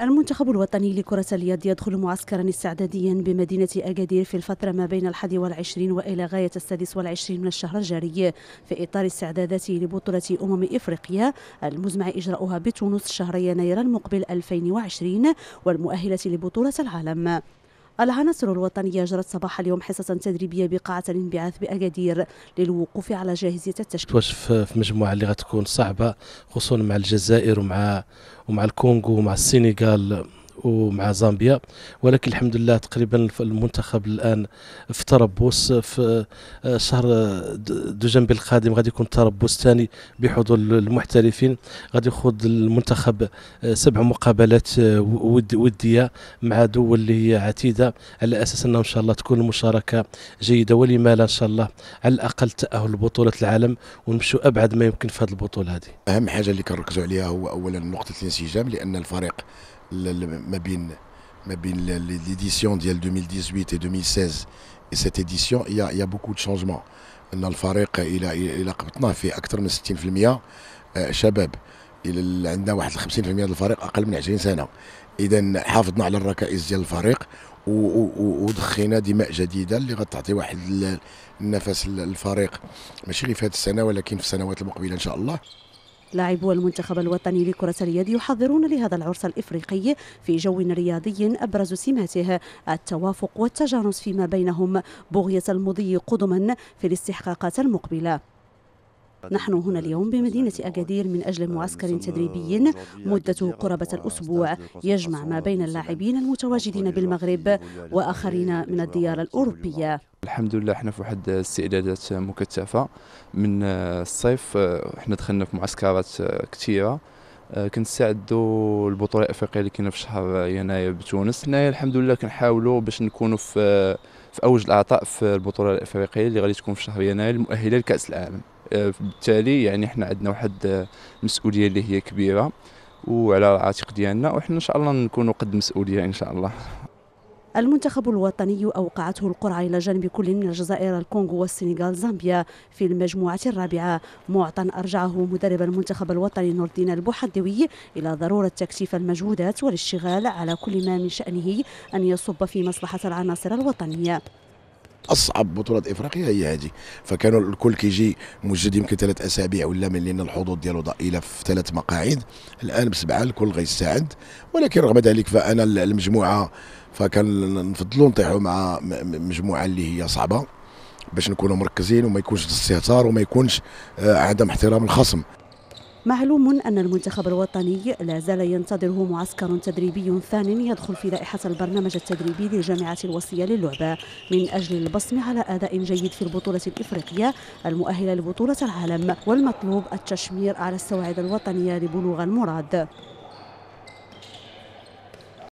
المنتخب الوطني لكرة اليد يدخل معسكرا استعداديا بمدينة أكادير في الفترة ما بين الحادي والعشرين وإلى غاية السادس والعشرين من الشهر الجاري في إطار استعداداته لبطولة أمم إفريقيا المزمع إجراؤها بتونس شهر يناير المقبل 2020 والمؤهلة لبطولة العالم العناصر الوطنية جرت صباح اليوم حصصا تدريبية بقاعة الانبعاث بأكادير للوقوف على جاهزية التشكيل واش في مجموعة اللي غتكون صعبة خصوصا مع الجزائر ومع ومع الكونغو ومع السنغال ومع زامبيا ولكن الحمد لله تقريبا المنتخب الان في تربص في آه، شهر دجنبي القادم غادي يكون تربص ثاني بحضور المحترفين غادي يخوض المنتخب آه، سبع مقابلات آه، وديه مع دول اللي هي عتيده على اساس انه ان شاء الله تكون المشاركه جيده ولما لا ان شاء الله على الاقل تاهل لبطوله العالم ونمشوا ابعد ما يمكن في هذه البطوله هذه اهم حاجه اللي كنركزوا عليها هو اولا نقطه الانسجام لان الفريق ما بين ما بين ليديسيون ديال 2018 و 2016 سيت اديسيون يا يا بوكو دو شانجمون ان الفريق الى الى قبطناه في اكثر من 60% شباب الى عندنا واحد 50% ديال الفريق اقل من 20 سنه اذا حافظنا على الركائز ديال الفريق ودخينا دماء جديده اللي غتعطي واحد النفس للفريق ماشي غير في هذه السنه ولكن في السنوات المقبله ان شاء الله لاعبو المنتخب الوطني لكرة اليد يحضرون لهذا العرس الإفريقي في جو رياضي أبرز سماته التوافق والتجانس فيما بينهم بغية المضي قدما في الاستحقاقات المقبلة نحن هنا اليوم بمدينة أكادير من أجل معسكر تدريبي مدته قرابة الأسبوع يجمع ما بين اللاعبين المتواجدين بالمغرب وآخرين من الديار الأوروبية الحمد لله حنا في واحد استعدادات مكثفه من الصيف آه، حنا دخلنا في معسكرات آه، كثيره آه، كنستعدوا البطوله الافريقيه اللي كاينه في شهر يناير بتونس حنايا الحمد لله كنحاولوا باش نكونوا في في اوج الاعطاء في البطوله الافريقيه اللي غادي تكون في شهر يناير المؤهله لكاس العالم بالتالي يعني حنا عندنا واحد المسؤوليه اللي هي كبيره وعلى العاتق ديالنا وحنا ان شاء الله نكونوا قد مسؤوليه ان شاء الله المنتخب الوطني أوقعته القرعة إلى جانب كل من الجزائر الكونغو والسنغال زامبيا في المجموعة الرابعة معطى أرجعه مدرب المنتخب الوطني نور الدين البوحدوي إلى ضرورة تكثيف المجهودات والاشتغال على كل ما من شأنه أن يصب في مصلحة العناصر الوطنية اصعب بطوله افريقيا هي هذه فكانوا الكل كيجي مجد يمكن ثلاث اسابيع ولا من لان الحظوظ ديالو ضئيله في ثلاث مقاعد الان بسبعه الكل غيستعد ولكن رغم ذلك فانا المجموعه فكنفضلوا نطيحوا مع مجموعه اللي هي صعبه باش نكونوا مركزين وما يكونش الاستهتار وما يكونش آه، عدم احترام الخصم معلوم أن المنتخب الوطني لا زال ينتظره معسكر تدريبي ثان يدخل في لائحة البرنامج التدريبي للجامعة الوصية للعبة من أجل البصم على أداء جيد في البطولة الإفريقية المؤهلة لبطولة العالم والمطلوب التشمير على السواعد الوطنية لبلوغ المراد